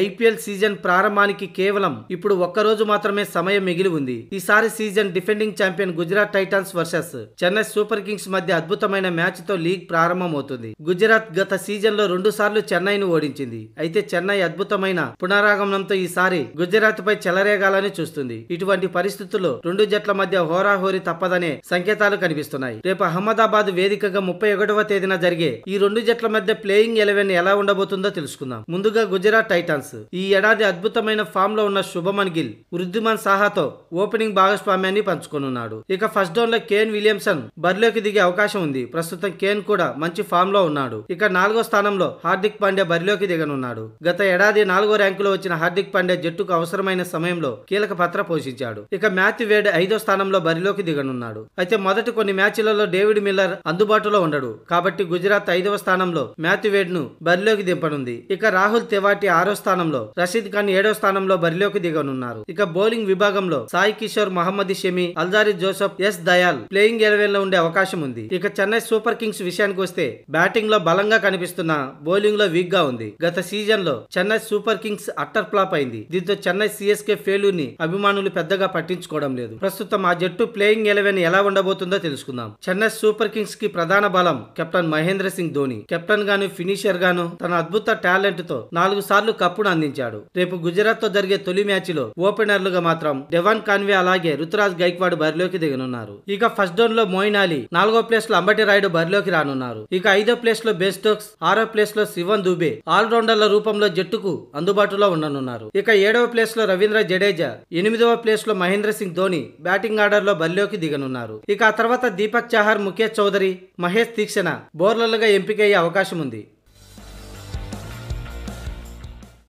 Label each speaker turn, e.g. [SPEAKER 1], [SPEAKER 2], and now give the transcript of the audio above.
[SPEAKER 1] IPL season ప్రారంభానికి కేవలం ఇప్పుడు ఒక్కరోజు మాత్రమే సమయం మిగిలి ఉంది ఈసారి season defending champion Gujarat Titans versus Chennai Super Kings మధ్య అద్భుతమైన మ్యాచ్ తో లీగ్ ప్రారంభమవుతుంది గుజరాత్ గత సీజన్ లో రెండు సార్లు చెన్నైను ఓడించింది అయితే చెన్నై అద్భుతమైన పునరాగమనంతో ఈసారి గుజరాత్ పై చెలరేగాలని చూస్తుంది ఇటువంటి పరిస్థితుల్లో రెండు జట్ల మధ్య హోరాహోరి తప్పదనే సంకేతాలు కనిపిస్తున్నాయి రేపు అహ్మదాబాద్ వేదికగా ముప్పై ఒకటవ తేదీన జరిగే ఈ రెండు జట్ల మధ్య ప్లేయింగ్ ఎలెవెన్ ఎలా ఉండబోతుందో తెలుసుకుందాం ముందుగా గుజరాత్ టైటన్స్ ఛాన్స్ ఈ ఏడాది అద్భుతమైన ఫామ్ లో ఉన్న శుభమన్ గిల్ వృద్ధిమన్ సాహాతో ఓపెనింగ్ భాగస్వామ్యాన్ని పంచుకోనున్నాడు ఇక ఫస్ట్ డౌన్ లో కేన్ విలియమ్సన్ బరిలోకి దిగే అవకాశం ఉంది ప్రస్తుతం కేన్ కూడా మంచి ఫామ్ లో ఉన్నాడు ఇక నాలుగో స్థానంలో హార్దిక్ పాండ్యా బరిలోకి దిగనున్నాడు గత ఏడాది నాలుగో ర్యాంకులో వచ్చిన హార్దిక్ పాండ్యా జట్టుకు అవసరమైన సమయంలో కీలక పాత్ర పోషించాడు ఇక మ్యాథ్యూ వేడ్ ఐదో స్థానంలో బరిలోకి దిగనున్నాడు అయితే మొదటి కొన్ని మ్యాచ్లలో డేవిడ్ మిల్లర్ అందుబాటులో ఉండడు కాబట్టి గుజరాత్ ఐదవ స్థానంలో మ్యాథ్యూ వేడ్ ను బరిలోకి దింపనుంది ఇక రాహుల్ తివాటి ఆరో స్థానం స్థానంలో రషీద్ ఖాన్ ఏడో స్థానంలో బరిలోకి దిగనున్నారు ఇక బౌలింగ్ విభాగంలో Sai Kishore Mohammed Shami Alzarri Joseph S Dayal playing eleven లో ఉండే అవకాశం ఉంది ఇక చెన్నై సూపర్ కింగ్స్ విషయానికి వస్తే బ్యాటింగ్ లో బలంగా కనిపిస్తున్న బౌలింగ్ లో వీక్ గా ఉంది గత సీజన్ లో Chennai Super Kings utter flop అయింది దీంతో చెన్నై సిఎస్కే ఫెయిల్యూర్ ని అభిమానులు పెద్దగా పట్టించుకోవడం లేదు ప్రస్తుతం ఆ జట్టు ప్లేయింగ్ ఎలవెన్ ఎలా ఉండబోతుందో తెలుసుకుందాం చెన్నై సూపర్ కింగ్స్ కి ప్రధాన బలం కెప్టెన్ మహేంద్ర సింగ్ ధోని కెప్టెన్ గాను ఫినిషర్ గాను తన అద్భుత టాలెంట్ తో నాలుగు సార్లు కప్పు కూడా అందించాడు రేపు తో జరిగే తొలి మ్యాచ్లో ఓపెనర్లుగా మాత్రం డెవాన్ కాన్వే అలాగే రుతురాజ్ గైక్వాడ్ బరిలోకి దిగనున్నారు ఇక ఫస్ట్ డౌన్ లో మోయిన్ అలీ నాలుగో ప్లేస్ లో అంబటి రాయుడు బరిలోకి రానున్నారు ఇక ఐదో ప్లేస్ లో బెస్టోక్స్ ఆరో ప్లేస్ లో శివన్ దుబే ఆల్రౌండర్ల రూపంలో జట్టుకు అందుబాటులో ఉండనున్నారు ఇక ఏడవ ప్లేస్ లో రవీంద్ర జడేజా ఎనిమిదవ ప్లేస్ లో మహేంద్ర సింగ్ ధోని బ్యాటింగ్ ఆర్డర్ లో బరిలోకి దిగనున్నారు ఇక ఆ తర్వాత దీపక్ చాహర్ ముఖేష్ చౌదరి మహేష్ తీక్షణ బౌర్లర్లుగా ఎంపికయ్యే అవకాశం ఉంది